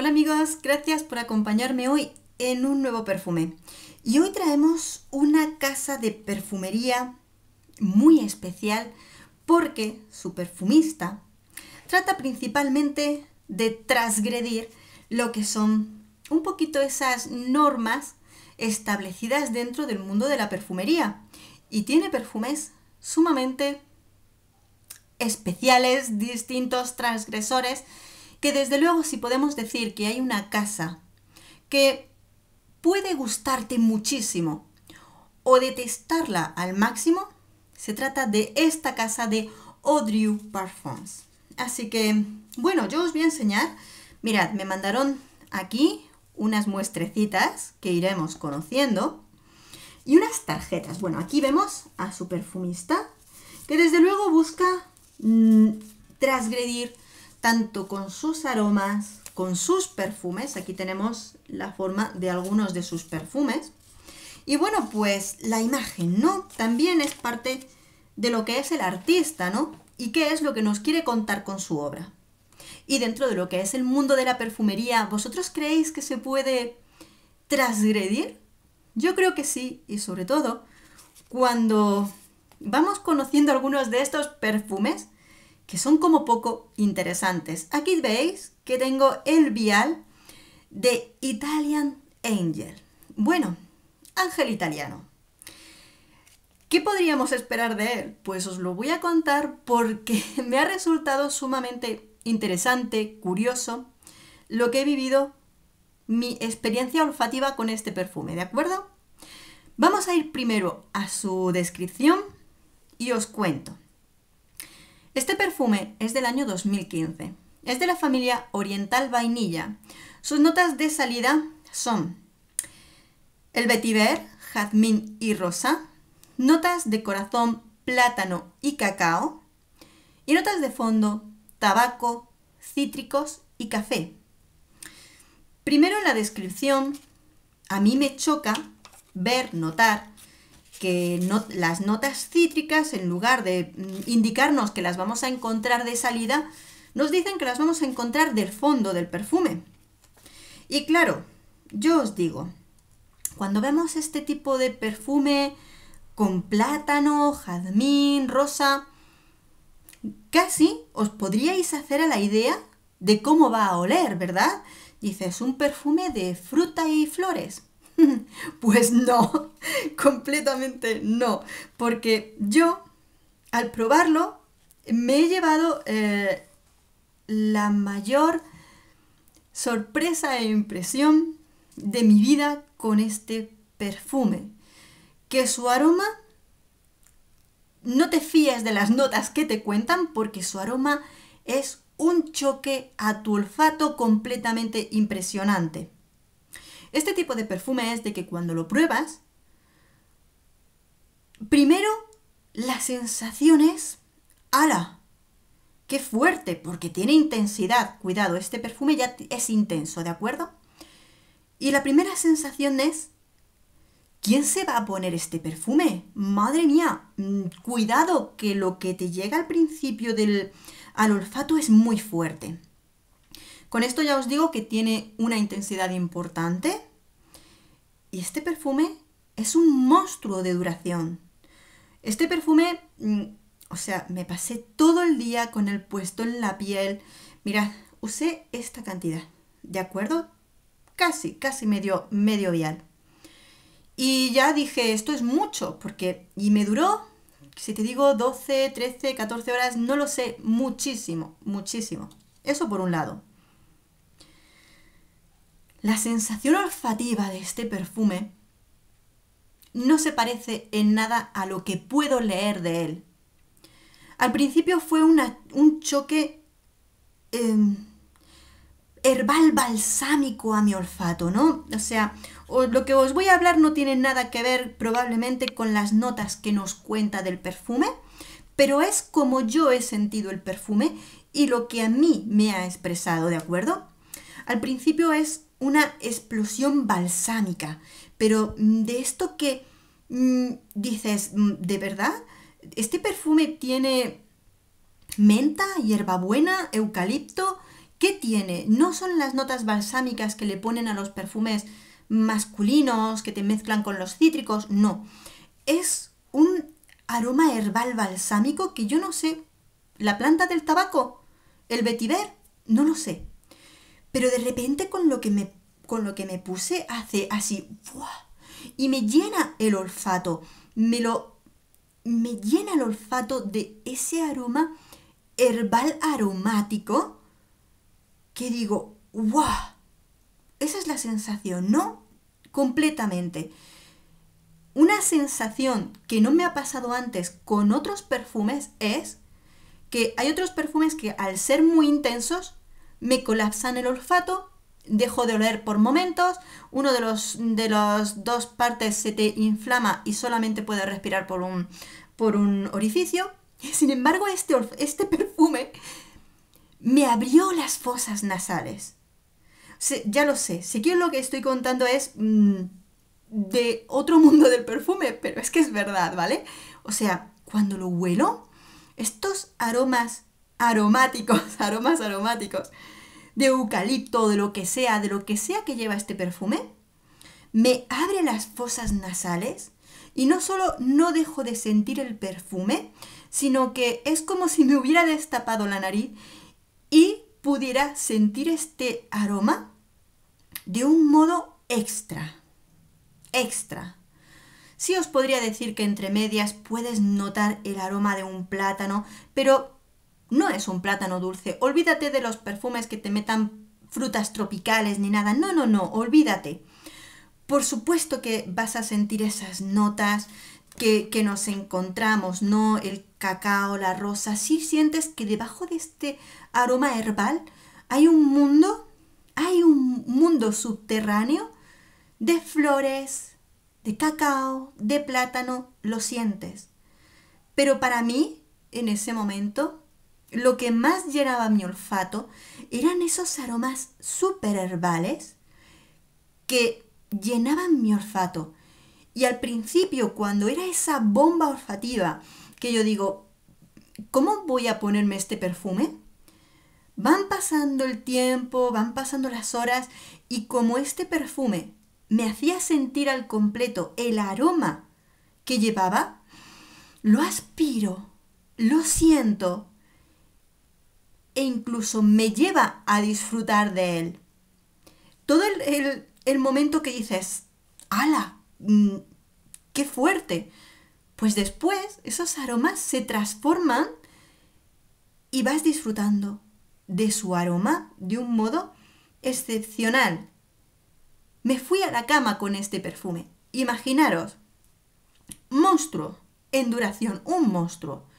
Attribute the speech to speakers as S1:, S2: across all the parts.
S1: Hola amigos, gracias por acompañarme hoy en un nuevo perfume. Y hoy traemos una casa de perfumería muy especial porque su perfumista trata principalmente de transgredir lo que son un poquito esas normas establecidas dentro del mundo de la perfumería. Y tiene perfumes sumamente especiales, distintos, transgresores, que desde luego si podemos decir que hay una casa que puede gustarte muchísimo o detestarla al máximo, se trata de esta casa de Audrey Parfums. Así que, bueno, yo os voy a enseñar. Mirad, me mandaron aquí unas muestrecitas que iremos conociendo y unas tarjetas. Bueno, aquí vemos a su perfumista que desde luego busca mm, transgredir tanto con sus aromas, con sus perfumes. Aquí tenemos la forma de algunos de sus perfumes. Y bueno, pues la imagen, ¿no? También es parte de lo que es el artista, ¿no? Y qué es lo que nos quiere contar con su obra. Y dentro de lo que es el mundo de la perfumería, ¿vosotros creéis que se puede transgredir? Yo creo que sí, y sobre todo cuando vamos conociendo algunos de estos perfumes, que son como poco interesantes. Aquí veis que tengo el vial de Italian Angel. Bueno, ángel italiano. ¿Qué podríamos esperar de él? Pues os lo voy a contar porque me ha resultado sumamente interesante, curioso, lo que he vivido, mi experiencia olfativa con este perfume, ¿de acuerdo? Vamos a ir primero a su descripción y os cuento. Este perfume es del año 2015. Es de la familia Oriental Vainilla. Sus notas de salida son el vetiver, jazmín y rosa, notas de corazón, plátano y cacao, y notas de fondo, tabaco, cítricos y café. Primero en la descripción, a mí me choca ver, notar que no, las notas cítricas, en lugar de mm, indicarnos que las vamos a encontrar de salida, nos dicen que las vamos a encontrar del fondo del perfume. Y claro, yo os digo, cuando vemos este tipo de perfume con plátano, jazmín, rosa, casi os podríais hacer a la idea de cómo va a oler, ¿verdad? Dices, un perfume de fruta y flores. Pues no, completamente no, porque yo al probarlo me he llevado eh, la mayor sorpresa e impresión de mi vida con este perfume, que su aroma no te fíes de las notas que te cuentan porque su aroma es un choque a tu olfato completamente impresionante. Este tipo de perfume es de que cuando lo pruebas, primero la sensación es, ala, qué fuerte, porque tiene intensidad. Cuidado, este perfume ya es intenso, ¿de acuerdo? Y la primera sensación es, ¿quién se va a poner este perfume? Madre mía, mm, cuidado que lo que te llega al principio del al olfato es muy fuerte. Con esto ya os digo que tiene una intensidad importante y este perfume es un monstruo de duración. Este perfume, mm, o sea, me pasé todo el día con el puesto en la piel. Mirad, usé esta cantidad, ¿de acuerdo? Casi, casi medio, medio vial. Y ya dije, esto es mucho, porque... Y me duró, si te digo 12, 13, 14 horas, no lo sé, muchísimo, muchísimo. Eso por un lado. La sensación olfativa de este perfume no se parece en nada a lo que puedo leer de él. Al principio fue un choque em, herbal balsámico a mi olfato, ¿no? O sea, lo que os voy a hablar no tiene nada que ver probablemente con las notas que nos cuenta del perfume, pero es como yo he sentido el perfume y lo que a mí me ha expresado, ¿de acuerdo? Al principio es una explosión balsámica, pero mm, de esto que mm, dices, mm, ¿de verdad? Este perfume tiene menta, hierbabuena, eucalipto, ¿qué tiene? No son las notas balsámicas que le ponen a los perfumes masculinos, que te mezclan con los cítricos, no. Es un aroma herbal balsámico que yo no sé. ¿La planta del tabaco? ¿El vetiver? No lo sé. Pero de repente con lo que me, con lo que me puse hace así, ¡buah! y me llena el olfato, me lo me llena el olfato de ese aroma herbal aromático que digo, wow Esa es la sensación, ¿no? Completamente. Una sensación que no me ha pasado antes con otros perfumes es que hay otros perfumes que al ser muy intensos me colapsan el olfato, dejo de oler por momentos, uno de los de las dos partes se te inflama y solamente puedes respirar por un, por un orificio. Sin embargo, este, este perfume me abrió las fosas nasales. ya lo sé, si que lo que estoy contando es mm, de otro mundo del perfume, pero es que es verdad, ¿vale? O sea, cuando lo huelo, estos aromas aromáticos, aromas aromáticos, de eucalipto, de lo que sea, de lo que sea que lleva este perfume, me abre las fosas nasales y no solo no dejo de sentir el perfume, sino que es como si me hubiera destapado la nariz y pudiera sentir este aroma de un modo extra, extra. Sí os podría decir que entre medias puedes notar el aroma de un plátano, pero no es un plátano dulce. Olvídate de los perfumes que te metan frutas tropicales ni nada. No, no, no, olvídate. Por supuesto que vas a sentir esas notas que, nos encontramos, ¿no? El cacao, la rosa. Si sí sientes que debajo de este aroma herbal hay un mundo, hay un mundo subterráneo de flores, de cacao, de plátano, lo sientes. Pero para mí, en ese momento, lo que más llenaba mi olfato eran esos aromas super herbales que llenaban mi olfato. Y al principio, cuando era esa bomba olfativa, que yo digo, ¿cómo voy a ponerme este perfume? Van pasando el tiempo, van pasando las horas, y como este perfume me hacía sentir al completo el aroma que llevaba, lo aspiro, lo siento, e incluso me lleva a disfrutar de él. Todo el, el, momento que dices, ¡Hala! Mm, ¡Qué fuerte! Pues después esos aromas se transforman y vas disfrutando de su aroma de un modo excepcional. Me fui a la cama con este perfume. Imaginaros, monstruo, en duración, un monstruo.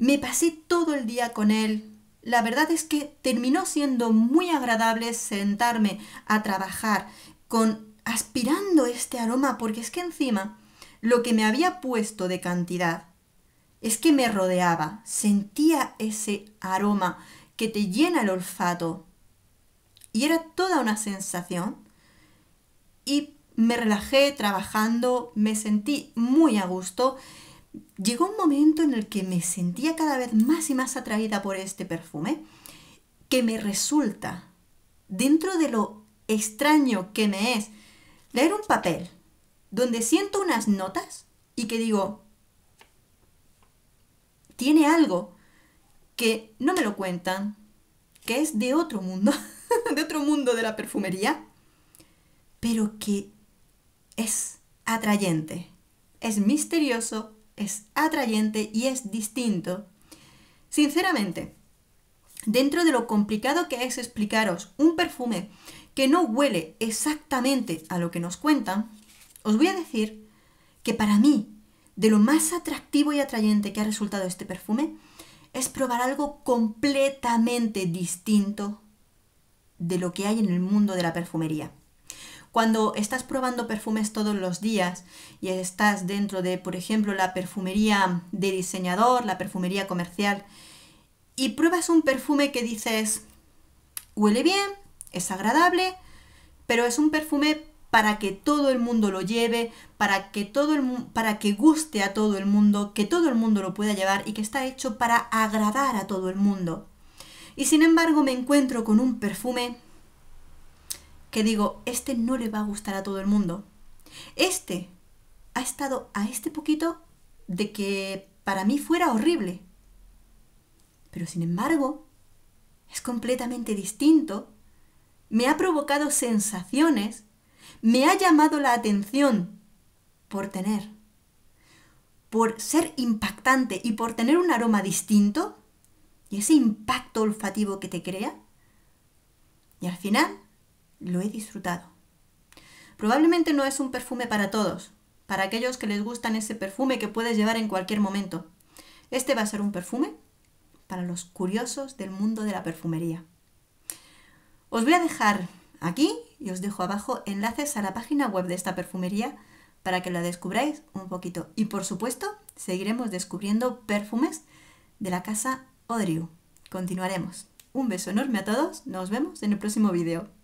S1: Me pasé todo el día con él. La verdad es que terminó siendo muy agradable sentarme a trabajar con aspirando este aroma porque es que encima lo que me había puesto de cantidad es que me rodeaba, sentía ese aroma que te llena el olfato. Y era toda una sensación. Y me relajé trabajando, me sentí muy a gusto llegó un momento en el que me sentía cada vez más y más atraída por este perfume, que me resulta, dentro de lo extraño que me es, leer un papel donde siento unas notas y que digo, tiene algo que no me lo cuentan, que es de otro mundo, de otro mundo de la perfumería, pero que es atrayente, es misterioso es atrayente y es distinto. Sinceramente, dentro de lo complicado que es explicaros un perfume que no huele exactamente a lo que nos cuentan, os voy a decir que para mí, de lo más atractivo y atrayente que ha resultado este perfume, es probar algo completamente distinto de lo que hay en el mundo de la perfumería. Cuando estás probando perfumes todos los días y estás dentro de, por ejemplo, la perfumería de diseñador, la perfumería comercial, y pruebas un perfume que dices, huele bien, es agradable, pero es un perfume para que todo el mundo lo lleve, para que todo el para que guste a todo el mundo, que todo el mundo lo pueda llevar y que está hecho para agradar a todo el mundo. Y sin embargo me encuentro con un perfume que digo, este no le va a gustar a todo el mundo. Este ha estado a este poquito de que para mí fuera horrible. Pero sin embargo, es completamente distinto, me ha provocado sensaciones, me ha llamado la atención por tener, por ser impactante y por tener un aroma distinto, y ese impacto olfativo que te crea, y al final lo he disfrutado. Probablemente no es un perfume para todos, para aquellos que les gustan ese perfume que puedes llevar en cualquier momento. Este va a ser un perfume para los curiosos del mundo de la perfumería. Os voy a dejar aquí y os dejo abajo enlaces a la página web de esta perfumería para que la descubráis un poquito. Y por supuesto, seguiremos descubriendo perfumes de la casa Odriu. Continuaremos. Un beso enorme a todos, nos vemos en el próximo vídeo.